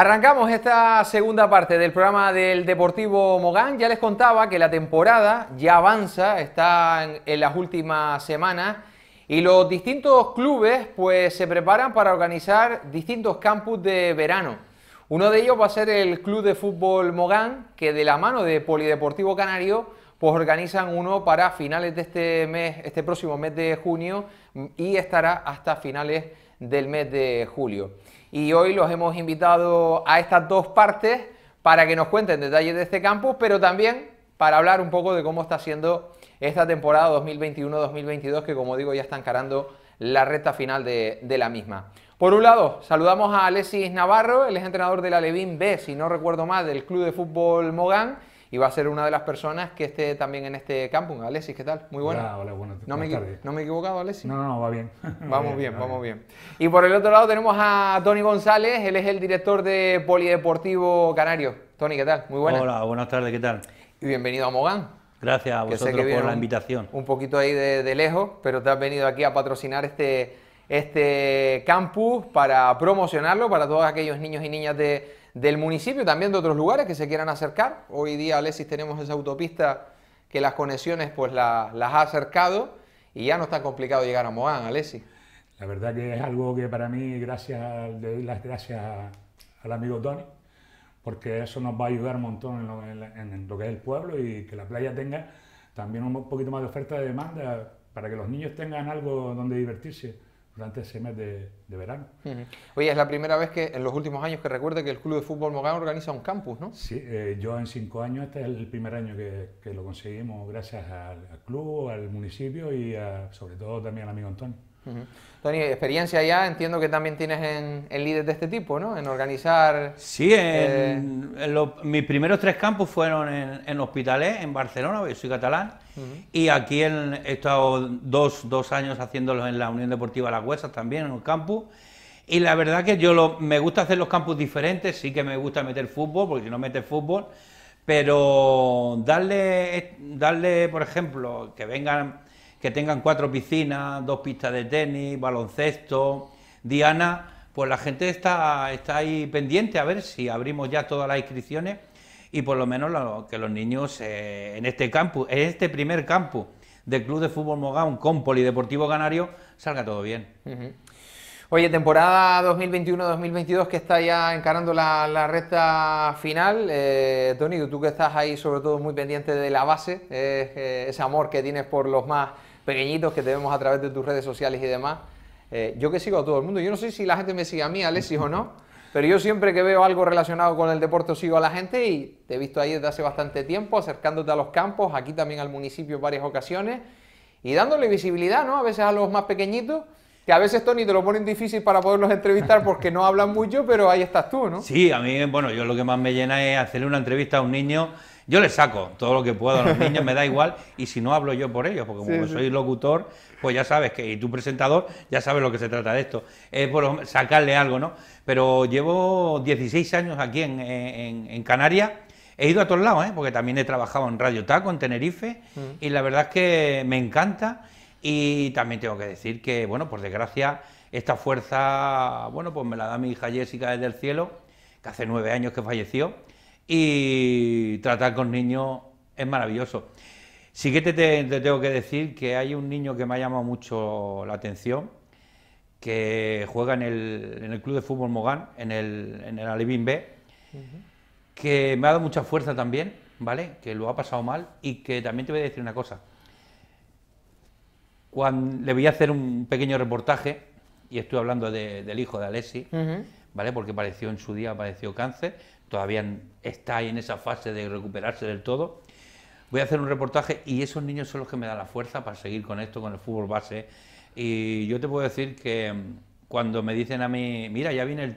Arrancamos esta segunda parte del programa del Deportivo Mogán. Ya les contaba que la temporada ya avanza, está en, las últimas semanas y los distintos clubes pues se preparan para organizar distintos campus de verano. Uno de ellos va a ser el Club de Fútbol Mogán, que de la mano de Polideportivo Canario pues organizan uno para finales de este mes, este próximo mes de junio y estará hasta finales del mes de julio y hoy los hemos invitado a estas dos partes para que nos cuenten detalles de este campus, pero también para hablar un poco de cómo está siendo esta temporada 2021-2022, que como digo ya está encarando la recta final de, la misma. Por un lado, saludamos a Alexis Navarro, el es entrenador de la Levín B, si no recuerdo mal, del Club de Fútbol Mogán, y va a ser una de las personas que esté también en este campus. Alexis, ¿qué tal? Muy buena. Hola, hola, buenas no, me no me he equivocado, Alexis. No, no, va bien. vamos bien, vamos bien. Y por el otro lado tenemos a Tony González, él es el director de Polideportivo Canario. Tony, ¿qué tal? Muy buena. Hola, buenas tardes, ¿qué tal? Y bienvenido a Mogán. Gracias a vosotros por la invitación. Un, poquito ahí de, de, lejos, pero te has venido aquí a patrocinar este, este campus para promocionarlo para todos aquellos niños y niñas de, del municipio, también de otros lugares que se quieran acercar. Hoy día, Alexis, tenemos esa autopista que las conexiones pues las ha acercado y ya no está complicado llegar a Moán, Alexis. La verdad que es algo que para mí, gracias, le las gracias al amigo Tony, porque eso nos va a ayudar un montón en lo, en lo que es el pueblo y que la playa tenga también un poquito más de oferta de demanda para que los niños tengan algo donde divertirse durante ese mes de, verano. Oye, es la primera vez que en los últimos años que recuerde que el Club de Fútbol Mogán organiza un campus, ¿no? Sí, eh, yo en cinco años, este es el primer año que, lo conseguimos gracias al, club, al municipio y sobre todo también al amigo Antonio. Tony, experiencia ya, entiendo que también tienes en, líderes de este tipo, ¿no? En organizar... Sí, eh, mis primeros tres campos fueron en, hospitales, en Barcelona, yo soy catalán, y aquí he estado dos, años haciéndolos en la Unión Deportiva Las Huesas también, en un campus, y la verdad que yo me gusta hacer los campus diferentes, sí que me gusta meter fútbol, porque si no metes fútbol, pero darle, darle por ejemplo, que vengan que tengan cuatro piscinas, dos pistas de tenis, baloncesto, Diana, pues la gente está, está ahí pendiente a ver si abrimos ya todas las inscripciones y por lo menos que los niños eh, en este campus, en este primer campus del Club de Fútbol Mogán con Polideportivo Canario, salga todo bien. Oye, temporada 2021-2022 que está ya encarando la, recta final. Eh, Tony, tú que estás ahí sobre todo muy pendiente de la base, eh, eh, ese amor que tienes por los más pequeñitos que te vemos a través de tus redes sociales y demás. Eh, yo que sigo a todo el mundo, yo no sé si la gente me sigue a mí, Alexis, o no, pero yo siempre que veo algo relacionado con el deporte sigo a la gente y te he visto ahí desde hace bastante tiempo acercándote a los campos, aquí también al municipio en varias ocasiones y dándole visibilidad, ¿no? A veces a los más pequeñitos que a veces, Tony, te lo ponen difícil para poderlos entrevistar porque no hablan mucho, pero ahí estás tú, ¿no? Sí, a mí, bueno, yo lo que más me llena es hacerle una entrevista a un niño yo les saco todo lo que puedo a los niños, me da igual, y si no hablo yo por ellos, porque como soy locutor, pues ya sabes que, y tu presentador, ya sabes lo que se trata de esto. Es por sacarle algo, ¿no? Pero llevo 16 años aquí en, Canarias. He ido a todos lados, ¿eh? porque también he trabajado en Radio Taco, en Tenerife, mm. y la verdad es que me encanta. Y también tengo que decir que, bueno, por desgracia, esta fuerza, bueno, pues me la da mi hija Jessica desde el cielo, que hace nueve años que falleció y tratar con niños es maravilloso. Sí que te, tengo que decir que hay un niño que me ha llamado mucho la atención, que juega en el, Club de Fútbol Mogán, en el, en B, que me ha dado mucha fuerza también, ¿vale? Que lo ha pasado mal y que también te voy a decir una cosa. Cuando le voy a hacer un pequeño reportaje, y estoy hablando del hijo de Alessi, ¿vale? Porque apareció en su día, apareció cáncer, todavía está ahí en esa fase de recuperarse del todo. Voy a hacer un reportaje y esos niños son los que me dan la fuerza para seguir con esto, con el fútbol base. Y yo te puedo decir que mm, cuando me dicen a mí, mira, ya viene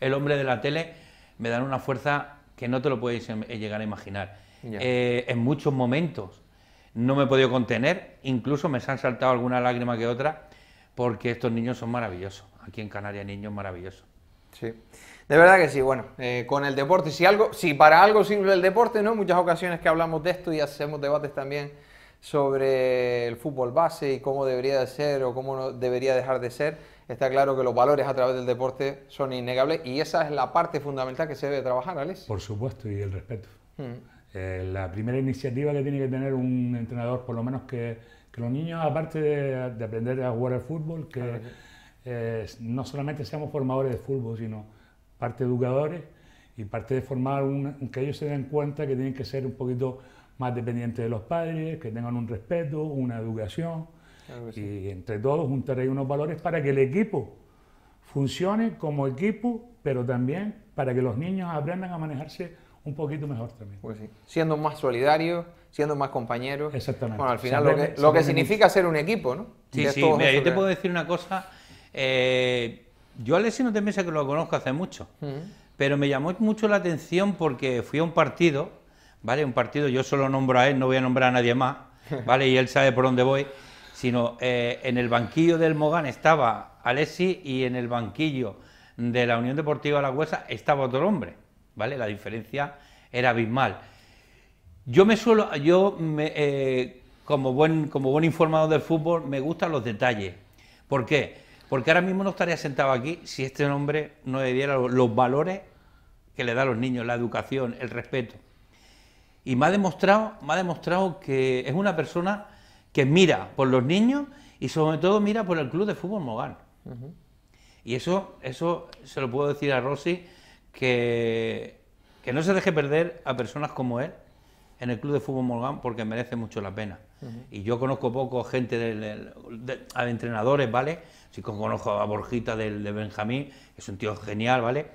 el, hombre de la tele, me dan una fuerza que no te lo puedes em, eh, llegar a imaginar. Eh, en muchos momentos no me he podido contener, incluso me se han saltado alguna lágrima que otra, porque estos niños son maravillosos aquí en Canarias Niños maravilloso. Sí, de verdad que sí, bueno, eh, con el deporte, si, algo, si para algo sirve el deporte, ¿no? Muchas ocasiones que hablamos de esto y hacemos debates también sobre el fútbol base y cómo debería de ser o cómo debería dejar de ser, está claro que los valores a través del deporte son innegables y esa es la parte fundamental que se debe trabajar, Alex. Por supuesto, y el respeto. Mm. Eh, la primera iniciativa que tiene que tener un entrenador, por lo menos que, los niños, aparte de, aprender a jugar al fútbol, que eh, no solamente seamos formadores de fútbol, sino parte educadores y parte de formar un, que ellos se den cuenta que tienen que ser un poquito más dependientes de los padres, que tengan un respeto, una educación y entre todos juntar ahí unos valores para que el equipo funcione como equipo, pero también para que los niños aprendan a manejarse un poquito mejor también. Pues sí. Siendo más solidarios, siendo más compañeros. Exactamente. Bueno, al final lo que, lo que significa ser un equipo, ¿no? Sí, sí, yo te puedo decir una cosa eh, yo a Alexis no te que lo conozco hace mucho, mm. pero me llamó mucho la atención porque fui a un partido, ¿vale? Un partido, yo solo nombro a él, no voy a nombrar a nadie más, ¿vale? y él sabe por dónde voy, sino eh, en el banquillo del Mogán estaba Alessi y en el banquillo de la Unión Deportiva de la Huesa estaba otro hombre, ¿vale? La diferencia era abismal. Yo me suelo, yo eh, como, buen, como buen informado del fútbol, me gustan los detalles. ¿Por qué? Porque ahora mismo no estaría sentado aquí si este hombre no le diera los valores que le da a los niños, la educación, el respeto. Y me ha demostrado, me ha demostrado que es una persona que mira por los niños y sobre todo mira por el club de fútbol Mogán. Y eso, eso se lo puedo decir a Rossi, que, que, no se deje perder a personas como él en el club de fútbol Mogán porque merece mucho la pena. Y yo conozco poco gente, de, de entrenadores, ¿vale? si conozco a Borjita del, de Benjamín, es un tío genial, ¿vale?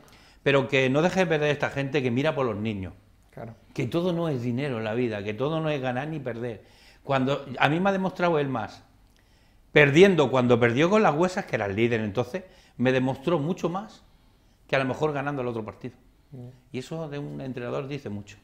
Pero que no deje de perder a esta gente que mira por los niños. Claro. Que todo no es dinero en la vida, que todo no es ganar ni perder. Cuando, a mí me ha demostrado él más, perdiendo cuando perdió con las huesas, que era el líder entonces, me demostró mucho más que a lo mejor ganando el otro partido. Y eso de un entrenador dice mucho.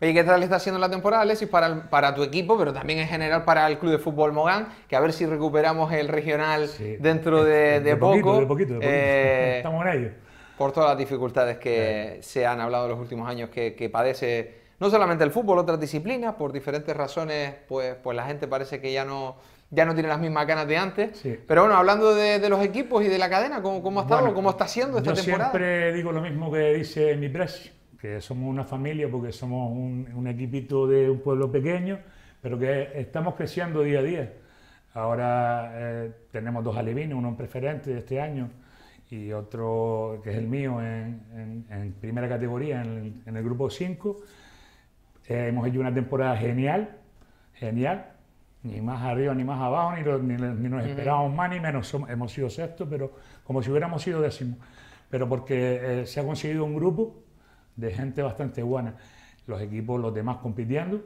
Oye, ¿qué tal está haciendo la temporada, Alexis, para, para tu equipo, pero también en general para el Club de Fútbol Mogán? Que a ver si recuperamos el regional dentro de, poco. Eh, Estamos en ello. Por todas las dificultades que se han hablado en los últimos años que, padece no solamente el fútbol, otras disciplinas, por diferentes razones, pues, pues la gente parece que ya no ya no tiene las mismas ganas de antes. Pero bueno, hablando de, los equipos y de la cadena, ¿cómo, cómo ha ¿Cómo está siendo esta yo Siempre digo lo mismo que dice mi presi, que somos una familia porque somos un, equipito de un pueblo pequeño, pero que estamos creciendo día a día. Ahora eh, tenemos dos alevines, uno en preferente de este año y otro que es el mío en, primera categoría, en, el grupo 5. Eh, hemos hecho una temporada genial, genial ni más arriba ni más abajo, ni, nos esperábamos más ni menos. hemos sido sexto, pero como si hubiéramos sido décimo Pero porque eh, se ha conseguido un grupo de gente bastante buena. Los equipos, los demás compitiendo,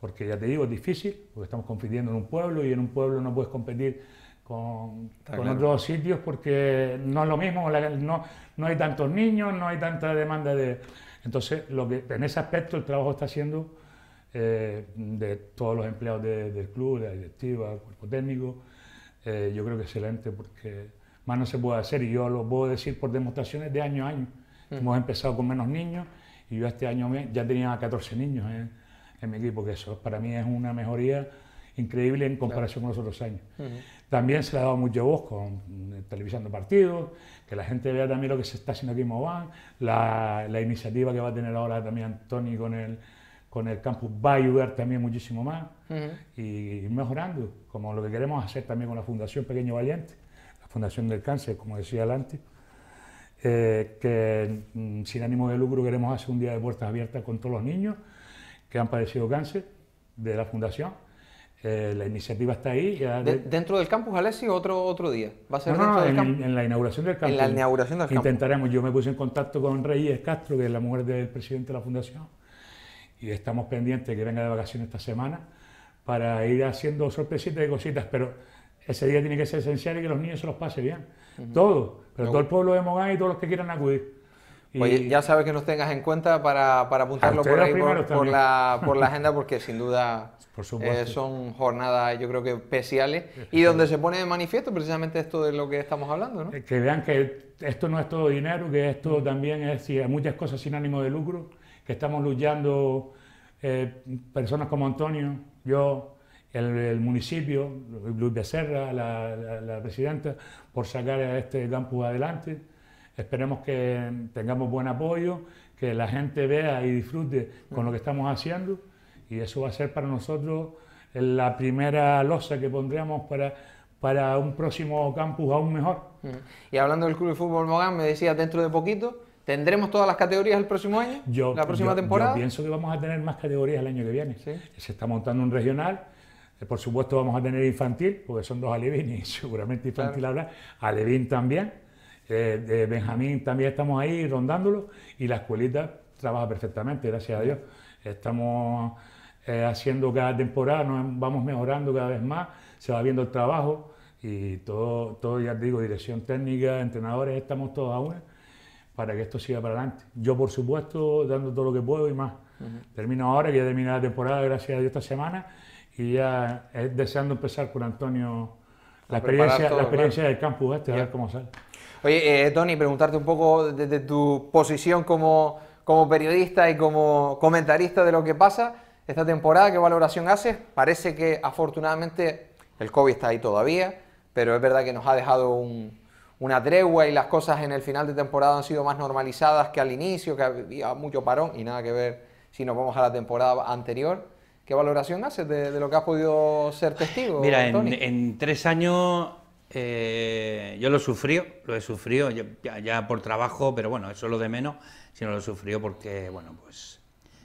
porque ya te digo, es difícil, porque estamos compitiendo en un pueblo y en un pueblo no puedes competir con, otros sitios porque no es lo mismo, no, no hay tantos niños, no hay tanta demanda de... Entonces, lo que, en ese aspecto el trabajo está siendo eh, de todos los empleados del club, de la directiva, del cuerpo técnico. Eh, yo creo que es excelente porque más no se puede hacer y yo lo puedo decir por demostraciones de año a año. Mm. Hemos empezado con menos niños y yo este año ya tenía 14 niños en, mi equipo, que eso para mí es una mejoría increíble en comparación con los otros años. También se le ha dado mucho voz con mm, televisando partidos, que la gente vea también lo que se está haciendo aquí en Mován, la, iniciativa que va a tener ahora también antonio con el con el campus va a ayudar también muchísimo más y mejorando, como lo que queremos hacer también con la Fundación Pequeño Valiente, la Fundación del Cáncer, como decía antes, eh, que mm, sin ánimo de lucro queremos hacer un día de puertas abiertas con todos los niños que han padecido cáncer de la Fundación. Eh, la iniciativa está ahí. ¿Dentro del campus, Alessi, otro, otro día? ¿Va a ser no, en, en, la inauguración del campus. En la inauguración del campus. Intentaremos, yo me puse en contacto con Reyes Castro, que es la mujer del presidente de la Fundación y estamos pendientes que venga de vacaciones esta semana para ir haciendo sorpresitas y cositas, pero ese día tiene que ser esencial y que los niños se los pase bien. Todo, pero todo el pueblo de Mogán y todos los que quieran acudir. Pues ya sabes que nos tengas en cuenta para, para apuntarlo por ahí, por, la, por la agenda, porque sin duda por eh, son jornadas, yo creo que especiales, y donde se pone de manifiesto precisamente esto de lo que estamos hablando. ¿no? Eh, que vean que esto no es todo dinero, que esto también es muchas cosas sin ánimo de lucro que estamos luchando eh, personas como Antonio, yo, el, el municipio, Luis Becerra, la, presidenta, por sacar a este campus adelante. Esperemos que tengamos buen apoyo, que la gente vea y disfrute con lo que estamos haciendo y eso va a ser para nosotros la primera losa que pondremos para para un próximo campus aún mejor. Mm. Y hablando del Club de Fútbol Mogán, me decía dentro de poquito ¿Tendremos todas las categorías el próximo año? Yo, ¿La próxima temporada? pienso que vamos a tener más categorías el año que viene. Se está montando un regional. Eh, por supuesto, vamos a tener infantil, porque son dos alevines y seguramente infantil habrá. Alevín también. Eh, Benjamín también estamos ahí rondándolo. Y la escuelita trabaja perfectamente, gracias a Dios. Estamos eh, haciendo cada temporada, nos vamos mejorando cada vez más. Se va viendo el trabajo y todo, todo ya digo, dirección técnica, entrenadores, estamos todos a una para que esto siga para adelante. Yo, por supuesto, dando todo lo que puedo y más. Termino ahora, que ya termina la temporada, gracias a Dios, esta semana, y ya deseando empezar con Antonio la experiencia, la experiencia del campus este, a ver cómo sale. Oye, eh, Tony, preguntarte un poco desde tu posición como, como periodista y como comentarista de lo que pasa esta temporada, ¿qué valoración haces? Parece que afortunadamente el COVID está ahí todavía, pero es verdad que nos ha dejado un, una tregua y las cosas en el final de temporada han sido más normalizadas que al inicio, que había mucho parón y nada que ver si nos vamos a la temporada anterior. ¿Qué valoración haces de, lo que has podido ser testigo? Mira, en, tres años eh, yo lo sufrí, lo he sufrido ya, por trabajo, pero bueno, eso es lo de menos, sino lo sufrido porque, bueno, pues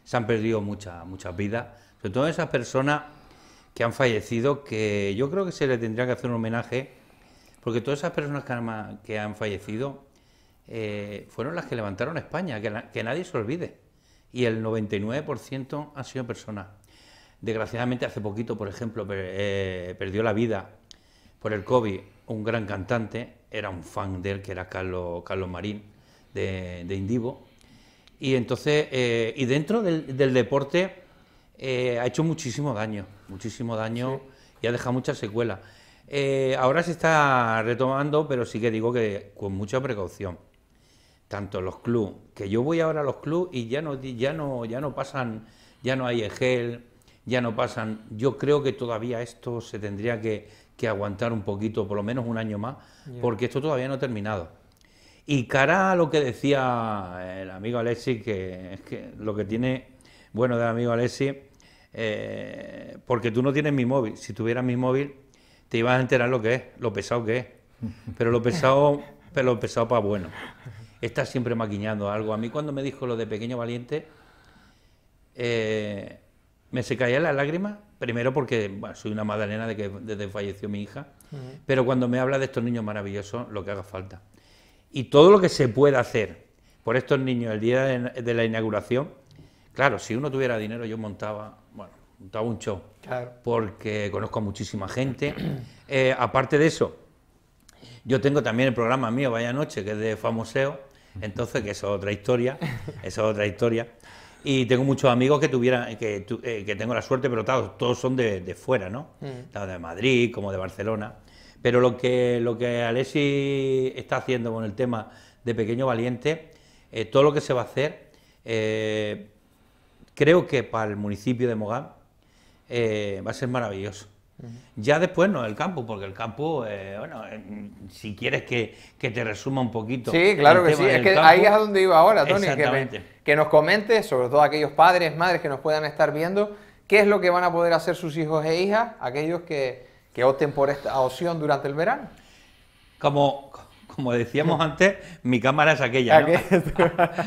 se han perdido muchas muchas vidas, sobre todo esas personas que han fallecido, que yo creo que se le tendría que hacer un homenaje porque todas esas personas que han, fallecido eh, fueron las que levantaron España, que, nadie se olvide. Y el 99% han sido personas. Desgraciadamente hace poquito, por ejemplo, eh, perdió la vida por el COVID un gran cantante, era un fan de él, que era Carlos, Carlos Marín, de, Indivo. Y entonces, eh, y dentro del, deporte ha hecho muchísimo daño, muchísimo daño y ha dejado muchas secuelas. Eh, ahora se está retomando, pero sí que digo que con mucha precaución. Tanto los clubs, que yo voy ahora a los clubs y ya no, ya no, ya no pasan, ya no hay gel, ya no pasan. Yo creo que todavía esto se tendría que, aguantar un poquito, por lo menos un año más, porque esto todavía no ha terminado. Y cara a lo que decía el amigo Alexi, que es que lo que tiene bueno del amigo Alexi, eh, porque tú no tienes mi móvil. Si tuvieras mi móvil, te ibas a enterar lo que es, lo pesado que es. Pero lo pesado, pero lo pesado para bueno. Estás siempre maquiñando algo. A mí cuando me dijo lo de Pequeño Valiente, eh, me se caían las lágrimas, primero porque soy una madalena de que desde falleció mi hija, pero cuando me habla de estos niños maravillosos, lo que haga falta. Y todo lo que se pueda hacer por estos niños el día de la inauguración, claro, si uno tuviera dinero yo montaba un show. Porque conozco a muchísima gente. Eh, aparte de eso, yo tengo también el programa mío, Vaya Noche, que es de Famoseo. Entonces, que eso es otra historia. Eso es otra historia. Y tengo muchos amigos que tuvieran, que, eh, tengo la suerte, pero todos son de, fuera, ¿no? Mm. de Madrid como de Barcelona. Pero lo que, lo que Alessi está haciendo con el tema de Pequeño Valiente, eh, todo lo que se va a hacer, creo que para el municipio de Mogán eh, va a ser maravilloso. Ya después no el campo, porque el campo, eh, bueno, eh, si quieres que, te resuma un poquito. Sí, claro que sí, es que ahí es a donde iba ahora, Tony, que, nos comente sobre todo aquellos padres, madres que nos puedan estar viendo, qué es lo que van a poder hacer sus hijos e hijas, aquellos que, que opten por esta opción durante el verano. Como, como decíamos antes, mi cámara es aquella.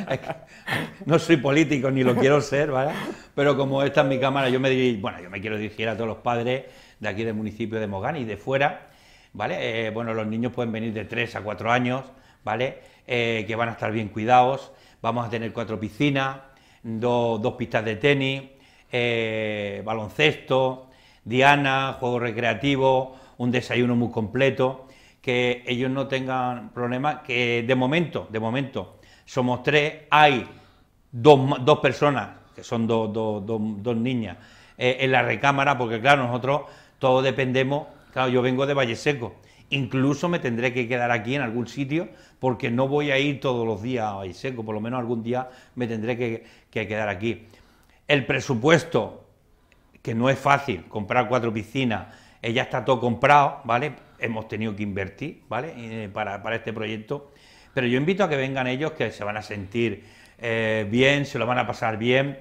¿no? soy político ni lo quiero ser, ¿vale? Pero como esta es mi cámara, yo me dirijo, bueno, yo me quiero dirigir a todos los padres de aquí del municipio de Mogán y de fuera, ¿vale? Eh, bueno, los niños pueden venir de 3 a 4 años, ¿vale? Eh, que van a estar bien cuidados, vamos a tener cuatro piscinas, dos pistas de tenis, eh, baloncesto, diana, juego recreativo, un desayuno muy completo que ellos no tengan problemas, que de momento, de momento, somos tres, hay dos, personas, que son dos, niñas, eh, en la recámara, porque claro, nosotros todos dependemos, claro, yo vengo de Valle Seco, incluso me tendré que quedar aquí en algún sitio, porque no voy a ir todos los días a Valle Seco, por lo menos algún día me tendré que, que quedar aquí. El presupuesto, que no es fácil, comprar cuatro piscinas, ya está todo comprado, ¿vale? hemos tenido que invertir, ¿vale? Eh, para, este proyecto. Pero yo invito a que vengan ellos, que se van a sentir eh, bien, se lo van a pasar bien.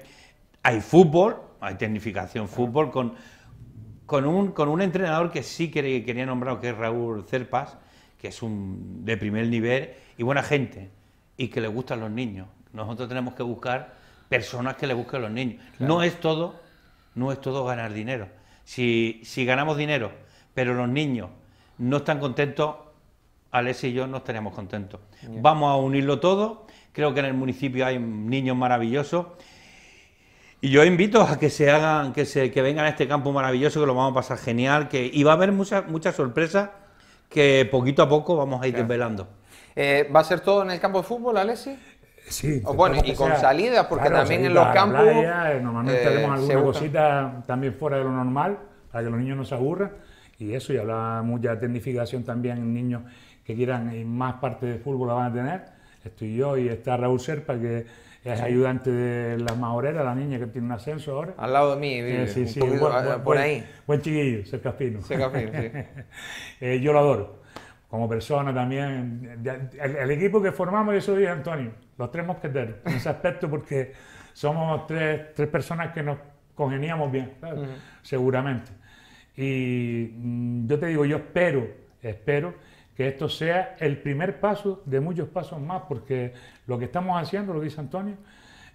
Hay fútbol, hay tecnificación fútbol, con, con, un, con un entrenador que sí quería, quería nombrar, que es Raúl Cerpas, que es un de primer nivel y buena gente, y que le gustan los niños. Nosotros tenemos que buscar personas que le busquen a los niños. No es todo, no es todo ganar dinero. Si, si ganamos dinero, pero los niños no están contentos, Alex y yo no estaríamos contentos. Vamos a unirlo todo, creo que en el municipio hay niños maravillosos. Y yo invito a que se hagan, que se que vengan a este campo maravilloso, que lo vamos a pasar genial, que y va a haber muchas muchas sorpresas que poquito a poco vamos a ir velando... Eh, ¿Va a ser todo en el campo de fútbol, Alessi? Sí. y con salidas, porque también en los campos. Eh, normalmente eh, tenemos alguna cosita también fuera de lo normal, para que los niños no se aburran y eso, y hablaba mucha tecnificación también, niños que quieran más parte de fútbol la van a tener, estoy yo y está Raúl Serpa, que es ayudante de la majoreras, la niña que tiene un ascenso ahora. Al lado de mí, sí, sí, por ahí. Buen chiquillo, Cercaspino. fino, sí. Eh, yo lo adoro. Como persona también. El, equipo que formamos, eso dije Antonio, los tres mosqueteros, en ese aspecto, porque somos tres, tres personas que nos congeniamos bien, seguramente. Y mm, yo te digo, yo espero, espero que esto sea el primer paso de muchos pasos más, porque lo que estamos haciendo, lo dice Antonio,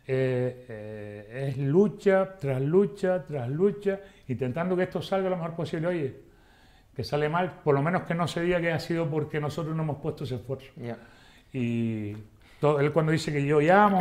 eh, eh, es lucha tras lucha tras lucha, intentando que esto salga lo mejor posible. Oye, que sale mal, por lo menos que no se diga que ha sido porque nosotros no hemos puesto ese esfuerzo. Y todo, él cuando dice que yo llamo,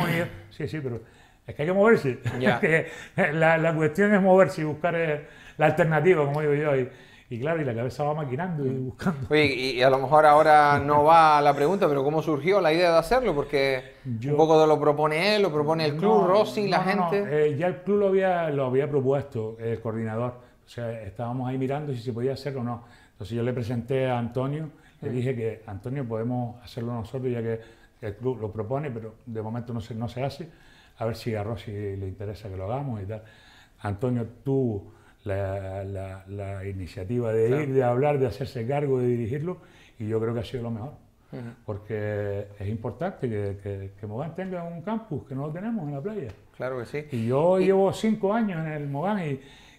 sí, sí, pero es que hay que moverse. la, la, cuestión es moverse y buscar... Eh, la alternativa, como digo yo. Y, claro, y la cabeza va maquinando y mm. buscando. Oye, y a lo mejor ahora no va a la pregunta, pero ¿cómo surgió la idea de hacerlo? Porque un poco de lo propone él, lo propone el club, Rossi, la gente. Eh, ya el club lo había, lo había propuesto, el coordinador. O sea, estábamos ahí mirando si se podía hacer o no. Entonces yo le presenté a Antonio, le dije que Antonio podemos hacerlo nosotros ya que el club lo propone, pero de momento no se, no se hace. A ver si a Rossi le interesa que lo hagamos y tal. Antonio tú la, iniciativa de ir, de hablar, de hacerse cargo, de dirigirlo, y yo creo que ha sido lo mejor. Porque es importante que, que, Mogán tenga un campus que no lo tenemos en la playa. Claro que sí. Y yo llevo cinco años en el Mogán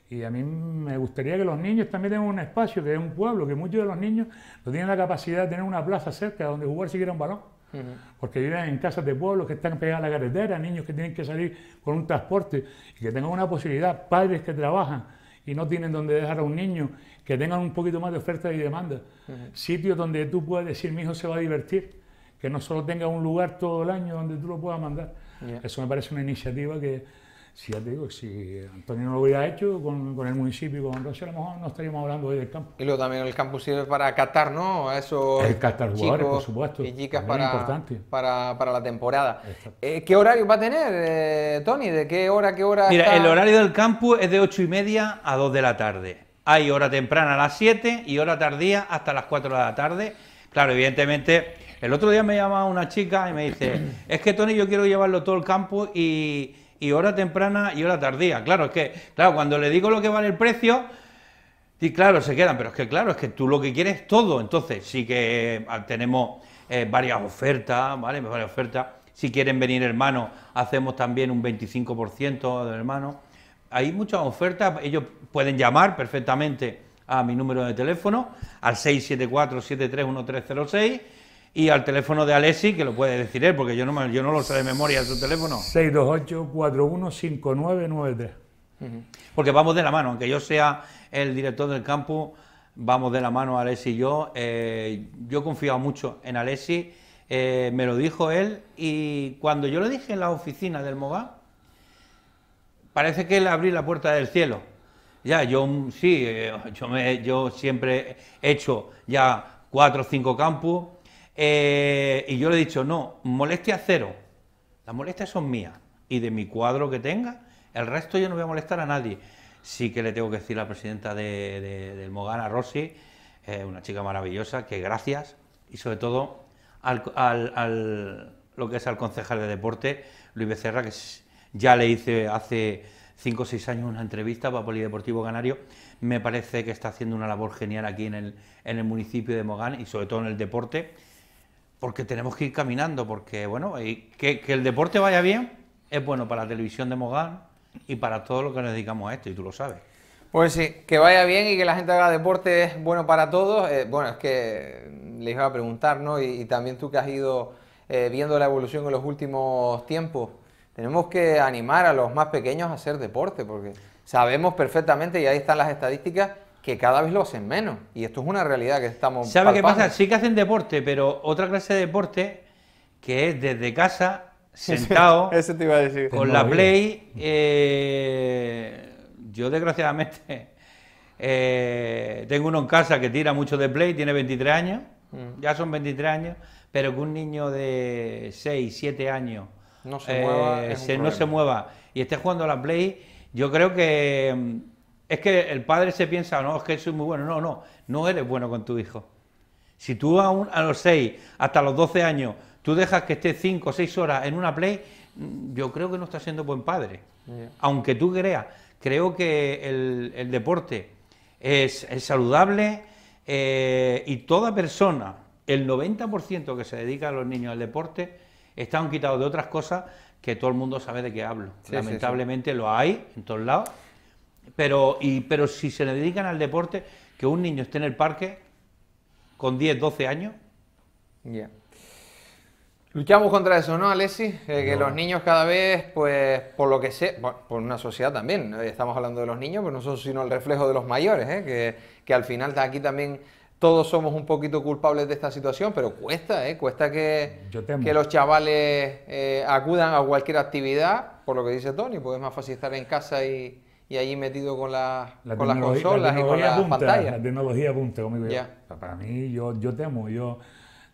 y, a mí me gustaría que los niños también tengan un espacio, que es un pueblo, que muchos de los niños no tienen la capacidad de tener una plaza cerca donde jugar siquiera un balón. Porque viven en casas de pueblo que están pegadas a la carretera, niños que tienen que salir con un transporte y que tengan una posibilidad, padres que trabajan, y no tienen donde dejar a un niño, que tengan un poquito más de oferta y demanda. Sitios donde tú puedas decir, mi hijo se va a divertir, que no solo tenga un lugar todo el año donde tú lo puedas mandar. Eso me parece una iniciativa que, si ya te digo, si Antonio no lo hubiera hecho con, el municipio y con Rocío a lo mejor no estaríamos hablando hoy del campo. Y luego también el campus sirve para captar, ¿no? A el captar jugadores, por supuesto. Y chicas para, para, para, la temporada. Eh, ¿Qué horario va a tener, eh, Tony? ¿De qué hora, qué hora? Mira, el horario del campus es de 8 y media a 2 de la tarde. Hay hora temprana a las 7 y hora tardía hasta las 4 de la tarde. Claro, evidentemente, el otro día me llamaba una chica y me dice, es que Tony, yo quiero llevarlo todo el campo y y hora temprana y hora tardía. Claro, es que, claro, cuando le digo lo que vale el precio, y claro, se quedan, pero es que claro, es que tú lo que quieres es todo. Entonces, sí que ah, tenemos eh, varias ofertas, ¿vale? Varias ofertas. Si quieren venir hermanos, hacemos también un 25% de hermanos. Hay muchas ofertas, ellos pueden llamar perfectamente a mi número de teléfono, al 674 731306 y al teléfono de Alessi, que lo puede decir él, porque yo no, yo no lo sé de memoria su teléfono. 628-415993. Porque vamos de la mano, aunque yo sea el director del campo, vamos de la mano Alessi y yo. Eh, yo confío mucho en Alessi, eh, me lo dijo él, y cuando yo lo dije en la oficina del MOGA parece que él abrí la puerta del cielo. Ya, yo sí, eh, yo, yo siempre he hecho ya cuatro o cinco campos, eh, y yo le he dicho, no, molestia cero. Las molestias son mías. Y de mi cuadro que tenga, el resto yo no voy a molestar a nadie. Sí que le tengo que decir a la presidenta de, de, del Mogán, Rossi, eh, una chica maravillosa, que gracias. Y sobre todo al, lo que es al concejal de deporte, Luis Becerra, que ya le hice hace ...cinco o 6 años una entrevista para Polideportivo Canario. Me parece que está haciendo una labor genial aquí en el, en el municipio de Mogán y sobre todo en el deporte porque tenemos que ir caminando, porque bueno, que, el deporte vaya bien es bueno para la televisión de Mogán y para todo lo que nos dedicamos a esto, y tú lo sabes. Pues sí, que vaya bien y que la gente haga deporte es bueno para todos. Eh, bueno, es que les iba a preguntar, ¿no? Y, también tú que has ido eh, viendo la evolución en los últimos tiempos, tenemos que animar a los más pequeños a hacer deporte, porque sabemos perfectamente, y ahí están las estadísticas, que cada vez lo hacen menos. Y esto es una realidad que estamos. ¿Sabe qué pasa? Sí que hacen deporte, pero otra clase de deporte que es desde casa, sentado, Eso te iba a decir. con la Play. Eh, yo desgraciadamente eh, tengo uno en casa que tira mucho de Play, tiene 23 años, mm. ya son 23 años, pero que un niño de 6, 7 años no se, mueva, eh, no se mueva y esté jugando a la Play, yo creo que mm, es que el padre se piensa, no, es que soy muy bueno. No, no, no eres bueno con tu hijo. Si tú a los 6, hasta los 12 años, tú dejas que esté 5 o 6 horas en una play, mm, yo creo que no estás siendo buen padre. Aunque tú creas, creo que el, deporte es, saludable eh, y toda persona, el 90% que se dedica a los niños al deporte, están quitados de otras cosas que todo el mundo sabe de qué hablo. Lamentablemente lo hay en todos lados pero, y, pero si se le dedican al deporte, que un niño esté en el parque con 10, 12 años. Ya. Luchamos contra eso, ¿no, Alessi? Eh, que los niños cada vez, pues, por lo que sé, por, una sociedad también, estamos hablando de los niños, pero pues no son sino el reflejo de los mayores, ¿eh? que, al final aquí también todos somos un poquito culpables de esta situación, pero cuesta, ¿eh? cuesta que, los chavales eh, acudan a cualquier actividad, por lo que dice Tony, porque es más fácil estar en casa y, y ahí metido con, la, con las consolas y con las pantallas. La tecnología punta, conmigo. Para mí, yo, yo temo yo,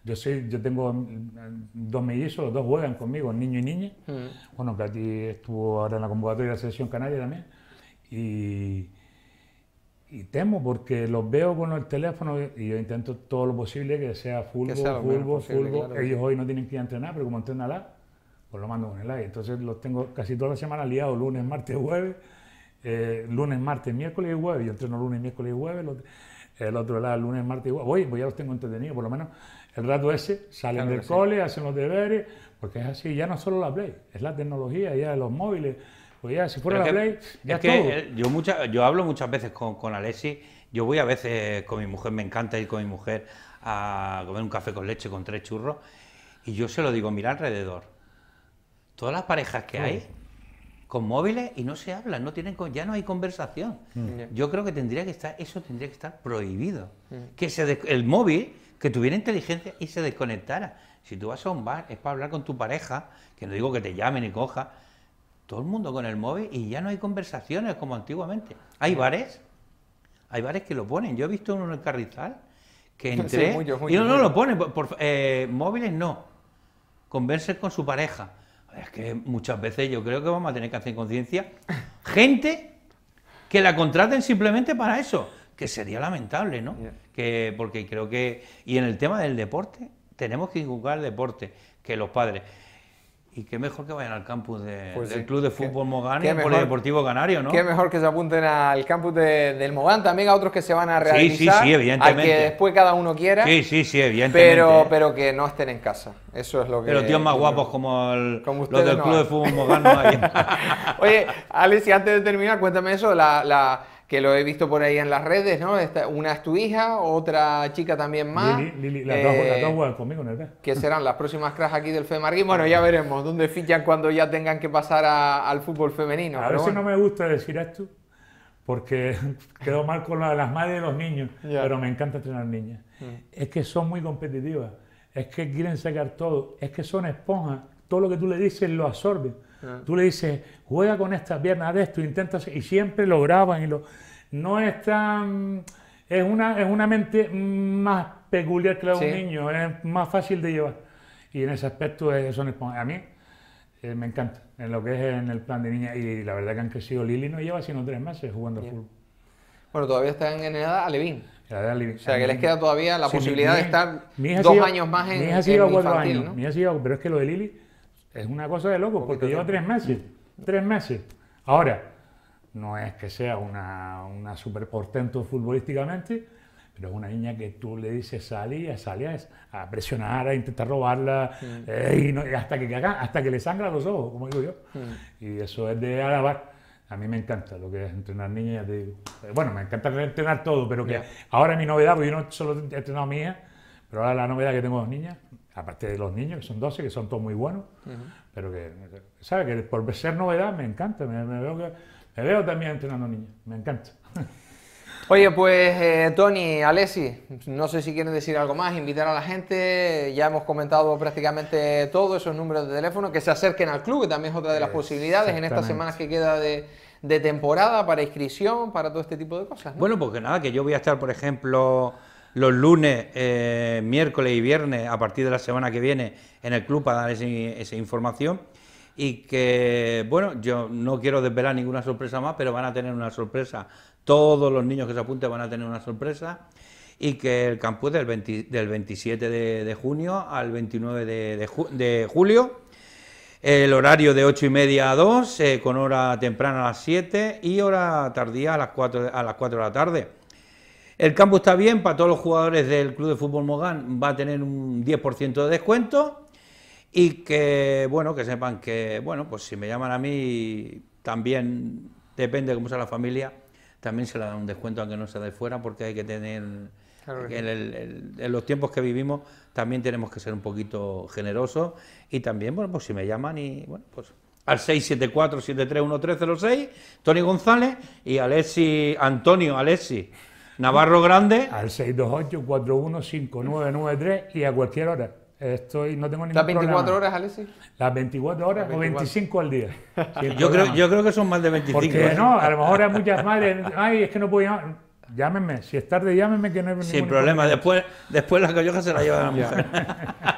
yo, soy, yo tengo mm, dos mellizos, los dos juegan conmigo, niño y niña. Mm. Bueno, Bueno, aquí estuvo ahora en la convocatoria de la selección canaria también. Y, y temo porque los veo con el teléfono y yo intento todo lo posible que sea full fútbol, fútbol. Ellos hoy no tienen que ir a entrenar, pero como entrenan la, pues lo mando con el aire. Entonces los tengo casi toda la semana liados, lunes, martes, jueves eh, lunes, martes, miércoles y jueves. Yo entreno lunes, miércoles y jueves. El otro lado, lunes, martes y jueves. Hoy pues ya los tengo entretenidos, por lo menos el rato ese. Salen del cole, hacen los deberes, porque es así. Ya no solo la Play, es la tecnología, ya los móviles. Pues ya, si fuera la Play, ya es todo. yo, yo hablo muchas veces con, con Alexis. Yo voy a veces con mi mujer, me encanta ir con mi mujer a comer un café con leche con tres churros. Y yo se lo digo, mira alrededor. Todas las parejas que hay con móviles y no se hablan, no tienen, ya no hay conversación. Mm. Yo creo que tendría que estar, eso tendría que estar prohibido. Mm. Que se el móvil, que tuviera inteligencia y se desconectara. Si tú vas a un bar, es para hablar con tu pareja, que no digo que te llamen y coja, todo el mundo con el móvil y ya no hay conversaciones como antiguamente. Hay mm. bares, hay bares que lo ponen. Yo he visto uno en el Carrizal que entré y uno no lo pone, por, eh, móviles no, conversen con su pareja es que muchas veces yo creo que vamos a tener que hacer conciencia gente que la contraten simplemente para eso, que sería lamentable, ¿no? Que, porque creo que... Y en el tema del deporte, tenemos que inculcar el deporte, que los padres... Y qué mejor que vayan al campus pues del Club de Fútbol Mogán y el Polideportivo Canario, ¿no? Qué mejor que se apunten al campus del Mogán, también a otros que se van a realizar. Sí, sí, sí, evidentemente. que después cada uno quiera. Sí, sí, sí, evidentemente. Pero, pero que no estén en casa. Eso es lo que. Pero tíos más guapos como, el, los del Club de Fútbol Mogán no hay. Oye, Alex, antes de terminar, cuéntame eso, la que lo he visto por ahí en las redes, ¿no? una es tu hija, otra chica también más. Lili, Lili las, dos, eh, juegan conmigo, Que serán las próximas cracks aquí del Femarguín. Bueno, ya veremos dónde fichan cuando ya tengan que pasar al fútbol femenino. A veces no me gusta decir esto, porque quedo mal con las madres de los niños, pero me encanta entrenar niñas. Mm. Es que son muy competitivas, es que quieren sacar todo, es que son esponjas, todo lo que tú le dices lo absorben. Ah. Tú le dices, juega con estas piernas de esto, intentas, y siempre lo graban. Y lo, no es tan. Es una, es una mente más peculiar que la de un niño, es más fácil de llevar. Y en ese aspecto eh, eso A mí eh, me encanta, en lo que es en el plan de niña. Y la verdad que han crecido. Lili no lleva sino tres meses jugando al fútbol. Bueno, todavía están en edad alevín. O sea, que les queda todavía la posibilidad de estar dos años más en, mi hija en lleva cuatro años. Mi hija pero es que lo de Lili es una cosa de loco, porque lleva tres meses. Tres meses. Ahora, no es que sea una, una super portento futbolísticamente, pero es una niña que tú le dices sale y sale a, presionar, a intentar robarla, mm. eh, y hasta, que, hasta que le sangra los ojos, como digo yo. Mm. Y eso es de alabar. A mí me encanta lo que es entrenar niñas, digo. Eh, bueno, me encanta entrenar todo, pero que ahora mi novedad, porque yo no solo he entrenado a pero ahora la novedad que tengo dos niñas, aparte de los niños, que son 12, que son todos muy buenos, pero que, ¿sabes? Que por ser novedad me encanta, me, veo, que, veo también entrenando niños, me encanta. Oye, pues eh, Tony, Alessi, no sé si quieren decir algo más, invitar a la gente, ya hemos comentado prácticamente todo, esos números de teléfono, que se acerquen al club, que también es otra de las posibilidades en estas semanas que queda de, temporada para inscripción, para todo este tipo de cosas. ¿no? Bueno, porque pues nada, que yo voy a estar, por ejemplo, los lunes, eh, miércoles y viernes a partir de la semana que viene en el club para dar esa información. Y que, bueno, yo no quiero desvelar ninguna sorpresa más, pero van a tener una sorpresa. Todos los niños que se apunten van a tener una sorpresa. Y que el campus del, 27 de, junio al 29 de, julio el horario de 8 y media a 2, eh, con hora temprana a las 7 y hora tardía a las 4, a las 4 de la tarde. El campo está bien para todos los jugadores del Club de Fútbol Mogán, va a tener un 10% de descuento y que, bueno, que sepan que, bueno, pues si me llaman a mí, también depende de cómo sea la familia, también se le da un descuento aunque no sea de fuera porque hay que tener... en, los tiempos que vivimos también tenemos que ser un poquito generosos y también, bueno, pues si me llaman y, bueno, pues al 674-731306, Tony González y Alexi, Antonio alexis Navarro Grande. Al 628-415993 y a cualquier hora. Estoy, no tengo ningún ¿Las 24 horas, Alexis? Las 24 horas o 25 al día. yo, creo, yo creo que son más de 25. Porque no, a lo mejor hay muchas madres, ay, es que no puedo llamar llámenme. Si es tarde, llámenme que no hay Sin problema, después, después la coyojas se la lleva la mujer.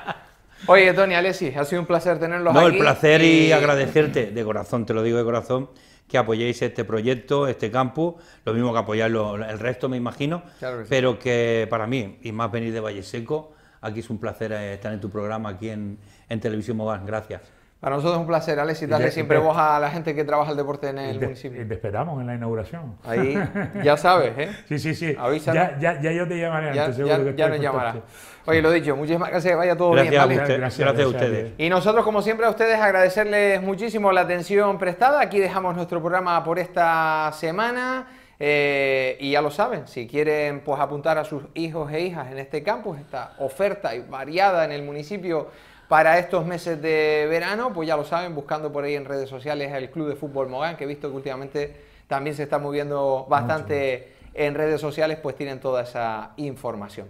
Oye, Tony, Alexis, ha sido un placer tenerlos aquí. No, el placer y... agradecerte, de corazón, te lo digo de corazón, que apoyéis este proyecto, este campus, lo mismo que apoyar el resto, me imagino, pero que para mí, y más venir de Valle Seco, aquí es un placer eh, estar en tu programa, aquí en, Televisión Mogán. Gracias. Para nosotros es un placer, Alex, y darle siempre voz a la gente que trabaja el deporte en el municipio. Y te esperamos en la inauguración. Ahí, ya sabes, ¿eh? Sí, sí, sí. Avísale. Ya, yo te llamaré ya, antes, seguro que Ya nos llamarás. Oye, lo dicho, muchísimas gracias, vaya todo bien. A gracias, a ustedes. Y nosotros, como siempre, a ustedes agradecerles muchísimo la atención prestada. Aquí dejamos nuestro programa por esta semana. Eh, y ya lo saben, si quieren pues apuntar a sus hijos e hijas en este campus, esta oferta variada en el municipio para estos meses de verano, pues ya lo saben, buscando por ahí en redes sociales el Club de Fútbol Mogán, que he visto que últimamente también se está moviendo bastante en redes sociales, pues tienen toda esa información.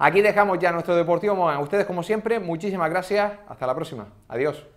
Aquí dejamos ya nuestro Deportivo Mogán. Ustedes, como siempre, muchísimas gracias. Hasta la próxima. Adiós.